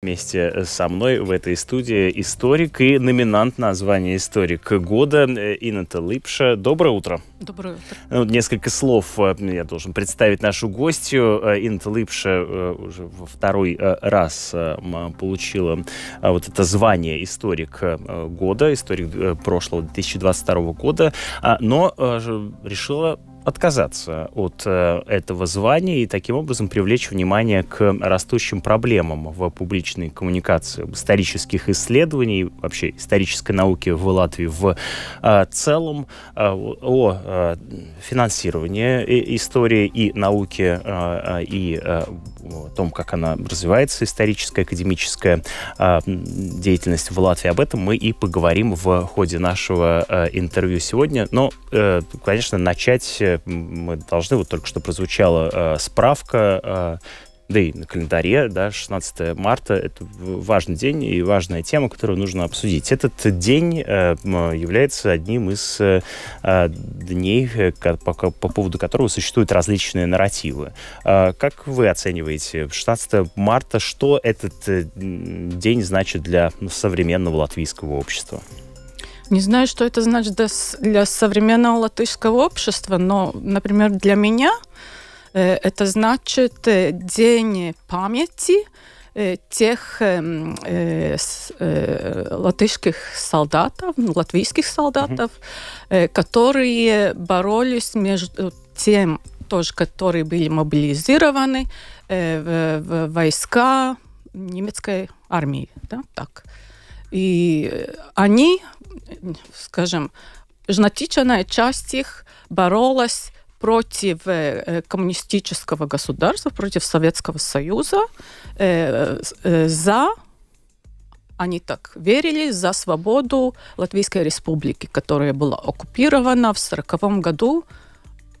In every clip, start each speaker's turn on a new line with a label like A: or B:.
A: Вместе э, со мной в этой студии историк и номинант на звание «Историк года» э, Инната Липша. Доброе утро. Доброе утро. Ну, несколько слов э, я должен представить нашу гостью. Инната Липша уже во второй раз получила вот это звание «Историк года», «Историк прошлого 2022 года», а, но решила отказаться от э, этого звания и таким образом привлечь внимание к растущим проблемам в публичной коммуникации, исторических исследований, вообще исторической науки в Латвии в э, целом, э, о финансировании истории и науки, и о том, как она развивается, историческая, академическая деятельность в Латвии. Об этом мы и поговорим в ходе нашего интервью сегодня. Но, конечно, начать мы должны, вот только что прозвучала э, справка, э, да и на календаре, да, 16 марта, это важный день и важная тема, которую нужно обсудить. Этот день э, является одним из э, э дней, по, по поводу которого существуют различные нарративы. Э, как вы оцениваете 16 марта, что этот день значит для ну, современного латвийского общества?
B: Не знаю, что это значит для современного латышского общества, но, например, для меня э, это значит э, день памяти э, тех эм, латышских солдатов, латвийских солдатов, mm-hmm. которые боролись между тем, тоже, которые были мобилизированы в, в войска немецкой армии, да, так. И они скажем, значительная часть их боролась против коммунистического государства, против Советского Союза, э, э, за, они так верили, за свободу Латвийской Республики, которая была оккупирована в 1940 году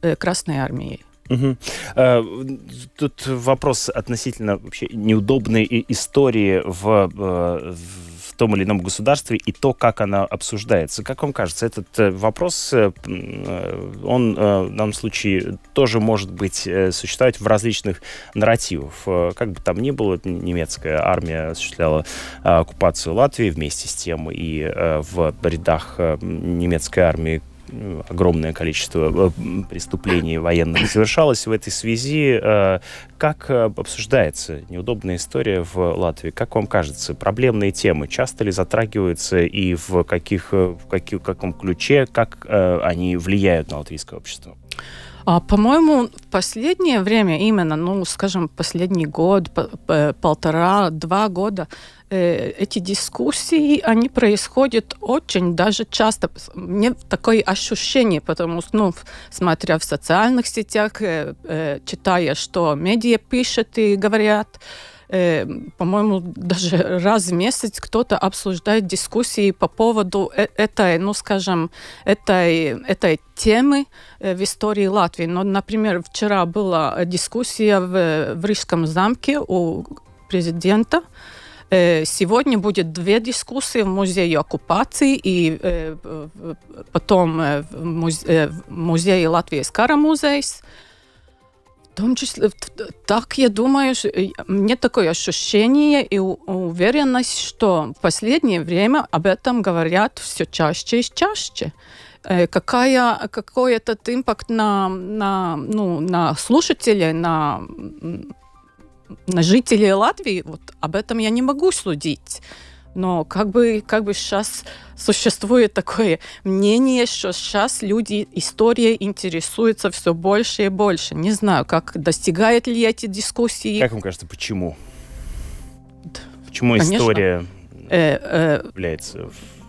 B: э, Красной Армией. Угу.
A: Тут вопрос относительно вообще неудобной истории в, э, в том или ином государстве и то, как она обсуждается. Как вам кажется, этот э, вопрос, э, э, он в данном случае тоже может быть существовать в различных нарративах. Как бы там ни было, немецкая армия осуществляла оккупацию Латвии вместе с тем и в рядах немецкой армии огромное количество э, преступлений военных совершалось в этой связи. Э, как э, обсуждается неудобная история в Латвии? Как вам кажется, проблемные темы часто ли затрагиваются и в, каких, в каких, каком ключе, как они влияют на латвийское общество?
B: А, по-моему, в последнее время именно, ну, скажем, последний год, полтора, два года, э, эти дискуссии, они происходят очень даже часто. Мне такое ощущение, потому что, ну, смотря в социальных сетях, э, э, читая, что медиа пишет и говорят, э, по-моему, даже раз в месяц кто-то обсуждает дискуссии по поводу э этой, ну, скажем, этой, этой темы э, в истории Латвии. Но, например, вчера была дискуссия в, в Рижском замке у президента, э, Сегодня будет две дискуссии в музее оккупации и э, потом э, в музе, музее Латвии Скара музей том числе, так я думаю, э, мне такое ощущение и уверенность, что в последнее время об этом говорят все чаще и чаще. Э, какая, какой этот импакт на, на, ну, на слушателей, на, на жителей Латвии, вот об этом я не могу судить. Но как бы, как бы сейчас существует такое мнение, что сейчас люди, история интересуется все больше и больше. Не знаю, как достигает ли эти дискуссии. Как
A: вам кажется, почему? Да, почему Конечно. история
B: э, э, является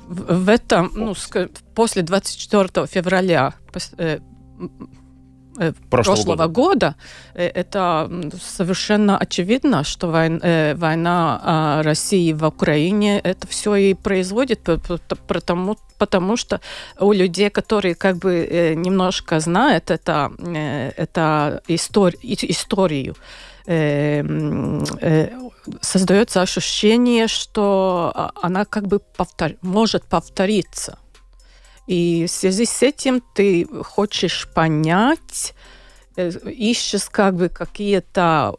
B: в, в этом, ну, после 24 февраля э, Э, прошлого, прошлого года. года, э, это совершенно очевидно, что э, война, война России в Украине это все и производит, потому, потому что у людей, которые как бы немножко знают это, это истор, историю, создается ощущение, что а, она как бы повтор, может повториться. И в связи с этим ты хочешь понять, э, ищешь как бы какие-то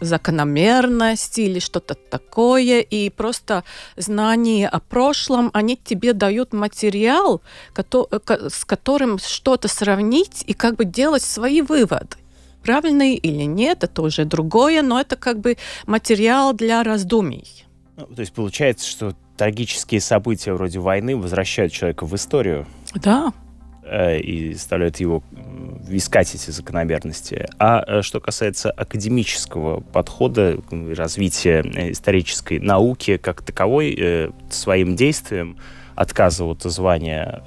B: закономерности или что-то такое, и просто знания о прошлом, они тебе дают материал, э, с которым что-то сравнить и как бы делать свои выводы. Правильные или нет, это уже другое, но это как бы материал для раздумий.
A: Ну, то есть получается, что трагические события вроде войны возвращают человека в историю. Да. Э, и заставляют его искать эти закономерности. А э, что касается академического подхода, развития э, исторической науки как таковой, своим действием, отказа от звания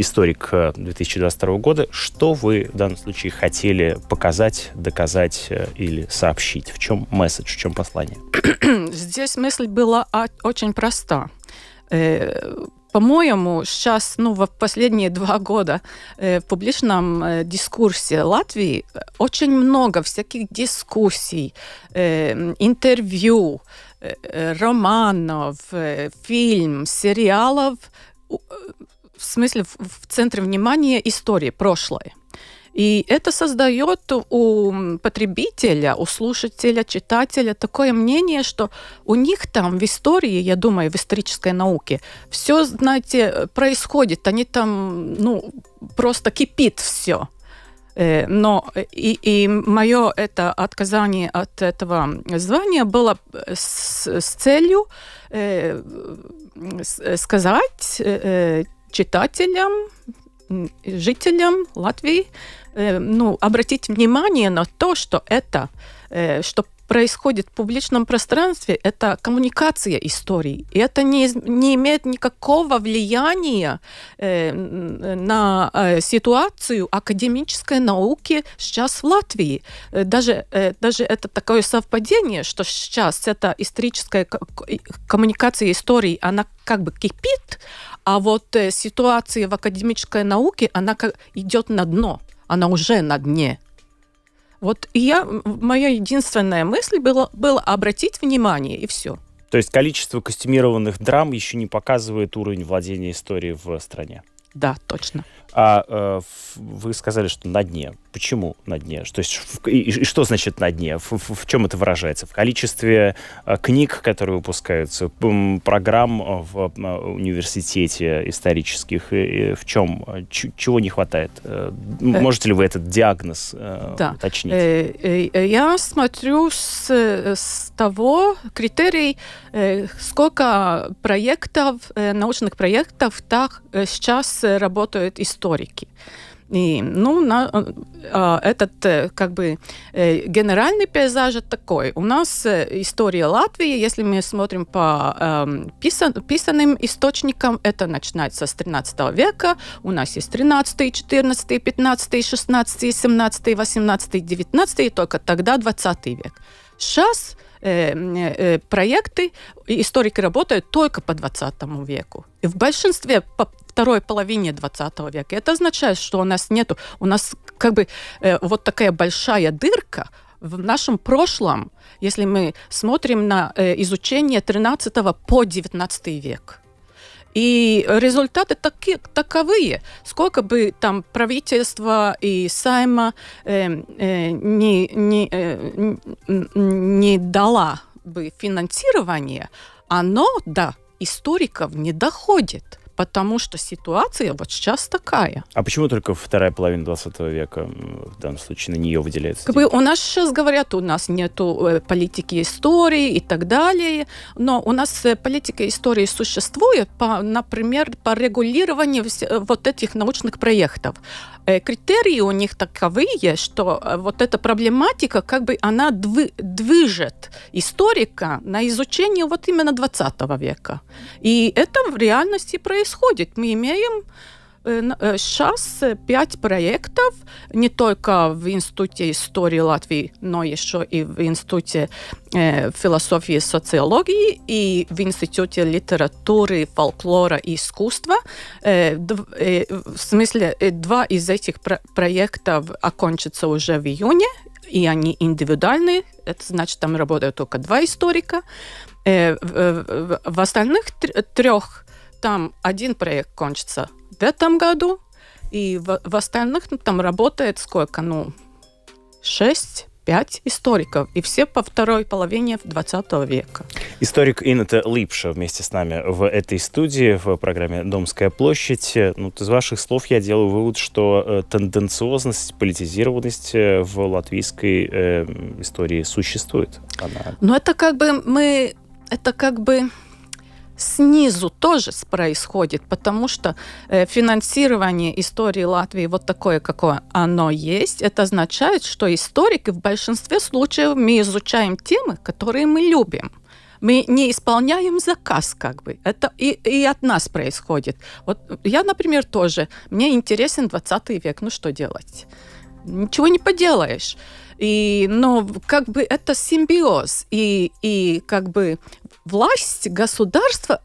A: историк 2022 э, года, что вы в данном случае хотели показать, доказать э, или сообщить? В чем месседж, в чем послание?
B: Здесь мысль была очень проста. Э, по-моему, сейчас, ну, в последние два года э, в публичном э, дискурсе Латвии очень много всяких дискуссий, э, интервью, э, романов, э, фильм, сериалов смысле в, центре внимания истории прошлой. И это создает у потребителя, у слушателя, читателя такое мнение, что у них там в истории, я думаю, в исторической науке, все, знаете, происходит, они там, ну, просто кипит все. Э, но и, и мое это отказание от этого звания было с, с целью э, сказать э, э читателям, жителям Латвии э, ну, обратить внимание на то, что это, э, что происходит в публичном пространстве, это коммуникация историй. И это не, не имеет никакого влияния э, на э, ситуацию академической науки сейчас в Латвии. Э, даже, э, даже это такое совпадение, что сейчас эта историческая коммуникация историй, она как бы кипит, а вот э, ситуация в академической науке, она как, идет на дно, она уже на дне. Вот я, моя единственная мысль была, была обратить внимание, и все.
A: То есть количество костюмированных драм еще не показывает уровень владения историей в стране.
B: Да, точно
A: а э, вы сказали, что на дне. Почему на дне? Что, есть, в, и, и что значит на дне? В, в, в чем это выражается? В количестве э, книг, которые выпускаются, программ э, в э, университете исторических, и, и в чем? Э, ч, чего не хватает? Э, э, можете ли вы этот диагноз
B: э, да. уточнить? Я смотрю с, с того критерий, сколько проектов, научных проектов так сейчас работают историки историки. И, ну, на, э, а, этот э, как бы э, генеральный пейзаж такой. У нас э, история Латвии, если мы смотрим по э, писан, писанным источникам, это начинается с 13 века. У нас есть 13, 14, 15, 16, 17, 18, 19, и только тогда 20 век. Сейчас э, проекты, историки работают только по 20 веку. И в большинстве второй половине 20 века. Это означает, что у нас нету, у нас как бы э, вот такая большая дырка в нашем прошлом, если мы смотрим на э, изучение 13 по 19 век. И результаты таки, таковые. Сколько бы там правительство и Сайма э, э, не, не, э, не дала бы финансирование, оно до историков не доходит потому что ситуация вот сейчас такая.
A: А почему только вторая половина 20 века в данном случае на нее выделяется? Как
B: бы у нас сейчас говорят, у нас нет э, политики истории и так далее, но у нас э, политика истории существует, по, например, по регулированию э, вот этих научных проектов. Э, критерии у них таковые, что э, вот эта проблематика, как бы она дви движет историка на изучение вот именно 20 века. И это в реальности происходит. Мы имеем Сейчас э, э, пять проектов не только в Институте истории Латвии, но еще и в Институте э, философии и социологии и в Институте литературы, фольклора и искусства. В смысле, два из этих проектов окончатся уже в июне, и они индивидуальные, это значит, там работают только два историка. В остальных трех там один проект кончится этом году, и в, в остальных ну, там работает сколько, ну, 6 пять историков, и все по второй половине 20 века.
A: Историк Иннета Липша вместе с нами в этой студии, в программе «Домская площадь». Ну, из ваших слов я делаю вывод, что э, тенденциозность, политизированность э, в латвийской э, истории существует. Она...
B: Но ну, это как бы мы... Это как бы снизу тоже происходит, потому что э, финансирование истории Латвии вот такое, какое оно есть, это означает, что историки в большинстве случаев мы изучаем темы, которые мы любим мы не исполняем заказ, как бы. Это и, и от нас происходит. Вот я, например, тоже. Мне интересен 20 век. Ну что делать? Ничего не поделаешь. И, но как бы это симбиоз. И, и как бы власть, государства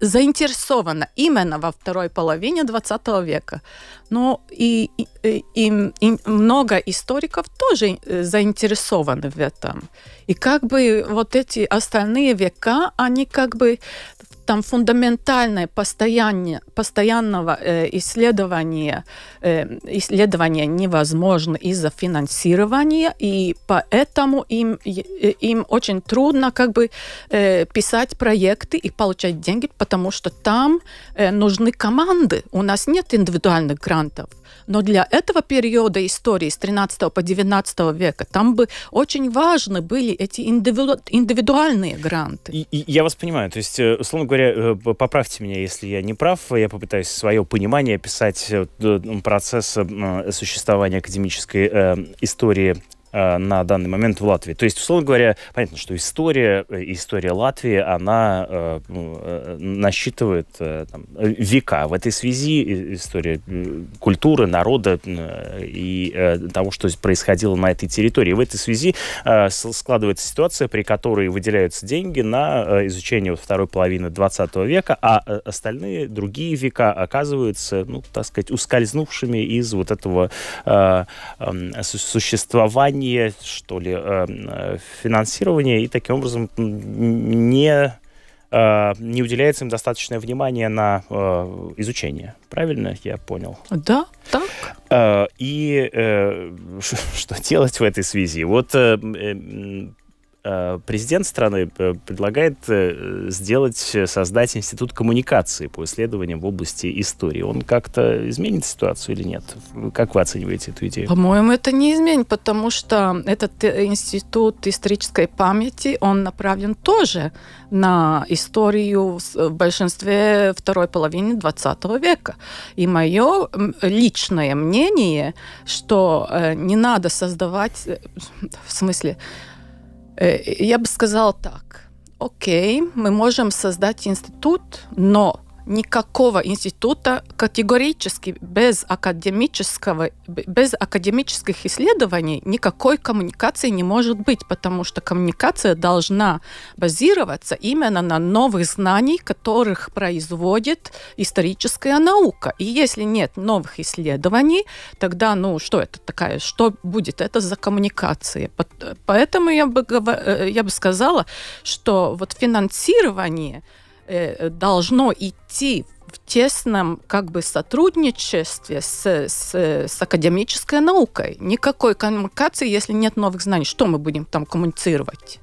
B: заинтересована именно во второй половине 20 века. Но и, и, и, и много историков тоже э, заинтересованы в этом. И как бы вот эти остальные века, они как бы там фундаментальное постоянное, постоянного э, исследования, э, исследования невозможно из-за финансирования, и поэтому им, э, им очень трудно как бы э, писать проекты и получать деньги, потому что там э, нужны команды. У нас нет индивидуальных грантов. Но для этого периода истории с 13 по 19 века там бы очень важны были эти индивиду... индивидуальные гранты. И,
A: и, я вас понимаю. То есть, э, условно говоря, э, поправьте меня, если я не прав. Я попытаюсь свое понимание описать э, процесс существования академической истории Э, на данный момент в Латвии. То есть, условно говоря, понятно, что история, э, история Латвии, она э, ну, э, насчитывает э, там, века. В этой связи история культуры, народа и э, того, что происходило на этой территории. В этой связи складывается ситуация, при которой выделяются деньги на изучение вот второй половины 20 века, а остальные другие века оказываются, ну, так сказать, ускользнувшими из вот этого существования среднее, что ли, э, э, финансирование, и таким образом не э, не уделяется им достаточное внимание на э, изучение. Правильно я понял?
B: Да, так.
A: Э, и э, что делать в этой связи? Вот Э, президент страны э, предлагает э, сделать, создать институт коммуникации по исследованиям в области истории. Он как-то изменит ситуацию или нет? Как вы оцениваете эту идею?
B: По-моему, это не изменит, потому что этот институт исторической памяти, он направлен тоже на историю в большинстве второй половины 20 века. И мое личное мнение, что не надо создавать, в смысле, Э, я бы сказала так. Окей, мы можем создать институт, но никакого института категорически без академического, без академических исследований никакой коммуникации не может быть, потому что коммуникация должна базироваться именно на новых знаниях, которых производит историческая наука. И если нет новых исследований, тогда, ну, что это такая, что будет это за коммуникации? Поэтому я бы, э, я бы сказала, что вот финансирование Э, должно идти в тесном как бы сотрудничестве с, с, с академической наукой. Никакой коммуникации, если нет новых знаний. Что мы будем там коммуницировать?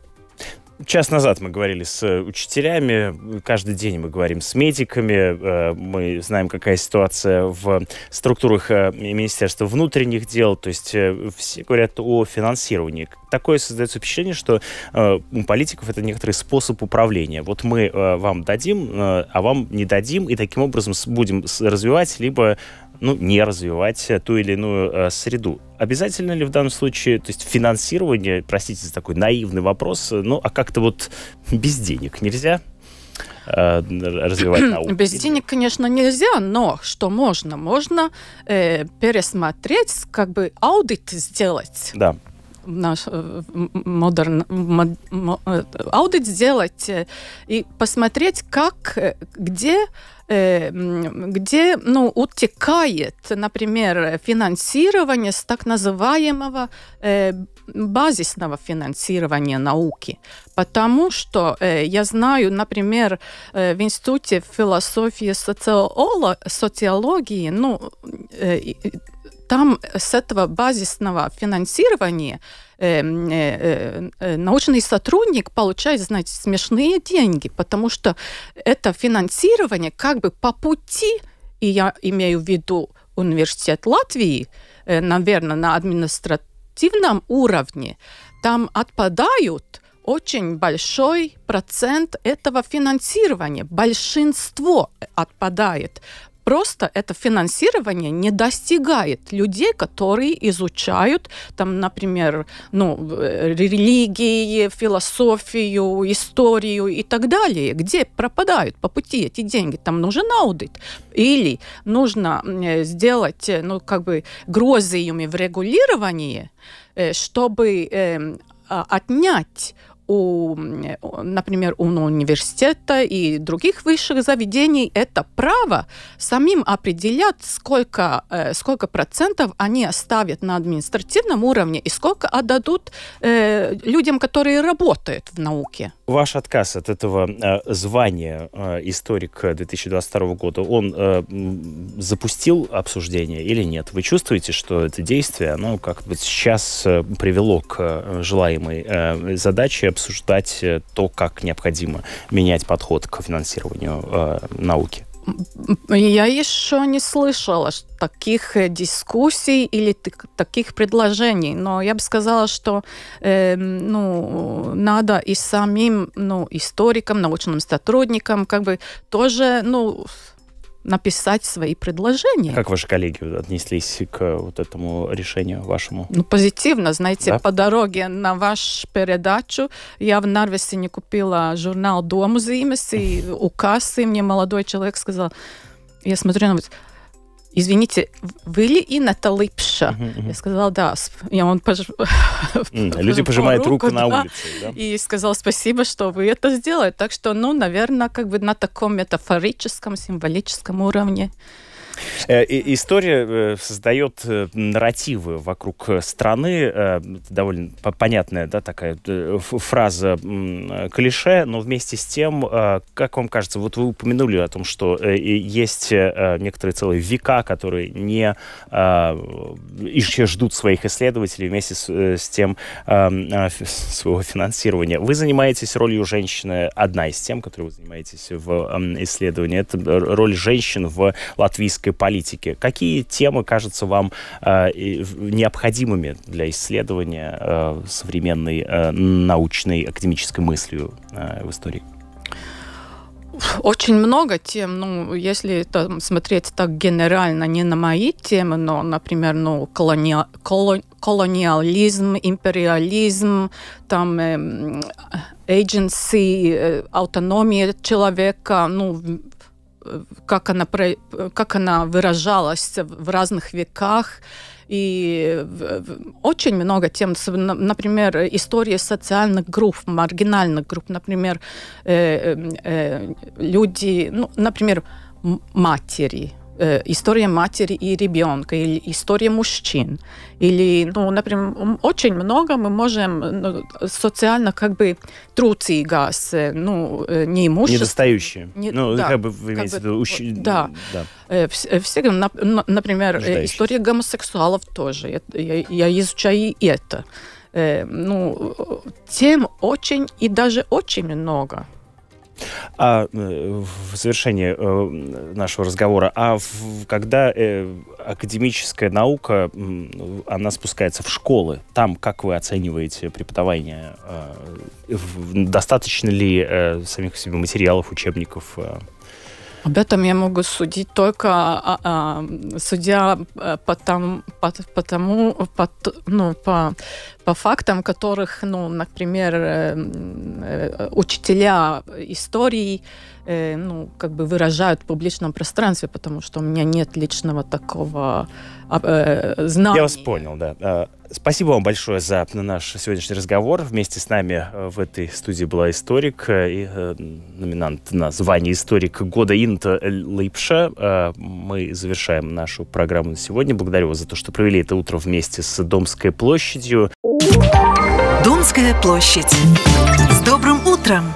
A: час назад мы говорили с э, учителями, каждый день мы говорим с медиками, э, мы знаем, какая ситуация в структурах э, Министерства внутренних дел, то есть все говорят о финансировании. Такое создается впечатление, что у политиков это некоторый способ управления. Вот мы вам дадим, а вам не дадим, и таким образом будем развивать либо ну, не развивать ту или иную э, среду. Обязательно ли в данном случае, то есть финансирование, простите за такой наивный вопрос, э, ну, а как-то вот без денег нельзя? Э, развивать науку.
B: Без денег, конечно, нельзя, но что можно? Можно э, пересмотреть, как бы аудит сделать. Да наш э, модерн, мод, э, аудит сделать э, и посмотреть, как, где где ну, утекает, например, финансирование с так называемого э, базисного финансирования науки. Потому что э, я знаю, например, э, в Институте философии социолог, социологии, ну, там с этого базисного финансирования эм, э, э, э, научный сотрудник получает, знаете, смешные деньги, потому что это финансирование как бы по пути, и я имею в виду университет Латвии, э, наверное, на административном уровне, там отпадают очень большой процент этого финансирования. Большинство отпадает. Просто это финансирование не достигает людей, которые изучают, там, например, ну, э, религии, философию, историю и так далее, где пропадают по пути эти деньги. Там нужен аудит или нужно э, сделать, э, ну, как бы, грозы в регулировании, чтобы эм, а, отнять у, например, у университета и других высших заведений это право самим определять, сколько, э, сколько процентов они оставят на административном уровне и сколько отдадут э, людям, которые работают в науке.
A: Ваш отказ от этого э, звания э, историк 2022 года, он э, запустил обсуждение или нет? Вы чувствуете, что это действие, оно как бы сейчас э, привело к э, желаемой э, задаче обсуждать э, то, как необходимо менять подход к финансированию э, науки.
B: Я еще не слышала таких э, дискуссий или таких предложений, но я бы сказала, что э, ну, надо и самим ну, историкам, научным сотрудникам как бы тоже ну, написать свои предложения. Как
A: ваши коллеги отнеслись к э, вот этому решению вашему?
B: Ну, позитивно, знаете, да? по дороге на вашу передачу я в не купила журнал «Дому зимес» и указ, и мне молодой человек сказал, я смотрю на вас, извините, вы ли Инна-то липша? Я сказала, да. Я он пож... люди пожимают руку, руку на да, улице. Да? И сказал, спасибо, что вы это сделали. Так что, ну, наверное, как бы на таком метафорическом, символическом уровне
A: Э, история э, создает э, нарративы вокруг страны. Довольно понятная да, такая фраза клише, но вместе с тем, как вам кажется, вот вы упомянули о том, что есть некоторые целые века, которые не еще ждут своих исследователей вместе с, тем своего финансирования. Вы занимаетесь ролью женщины, одна из тем, которой вы занимаетесь в исследовании, это роль женщин в латвийской экономической политики. Какие темы кажутся вам э, необходимыми для исследования э, современной э, научной академической мыслью э, в истории?
B: Очень много тем, ну, если там, смотреть так генерально, не на мои темы, но, например, ну, колони... колони... колониализм, империализм, там, эм, э, agency, автономия человека, ну, как она, как она выражалась в разных веках. И очень много тем, например, истории социальных групп, маргинальных групп, например, э, э, э, люди, ну, например, матери – Э, история матери и ребенка, или история мужчин, или, ну, например, очень много мы можем ну, социально как бы труцигас, э, ну, э, не имущество. Недостающие. Не, ну, да, как бы вы имеете как в виду... Ущ... Да. да. Э, всегда, например, история гомосексуалов тоже. Я, я изучаю и это. ну, тем очень и даже очень много.
A: А э, в завершении э, нашего разговора, а в, когда э, академическая наука, она спускается в школы, там как вы оцениваете преподавание? Э, достаточно ли э, самих себе материалов, учебников? Э?
B: Об этом я могу судить только а, а, судя по, там, по, по тому, по, ну, по по фактам, которых, ну, например, э, э, учителя истории, э, ну, как бы выражают в публичном пространстве, потому что у меня нет личного такого а, знания. Я вас
A: понял, да. А, спасибо вам большое за наш сегодняшний разговор. Вместе с нами в этой студии была историк и номинант на звание историк года Инта Липша. А, мы завершаем нашу программу на сегодня. Благодарю вас за то, что провели это утро вместе с Домской площадью. Домская площадь. С добрым утром!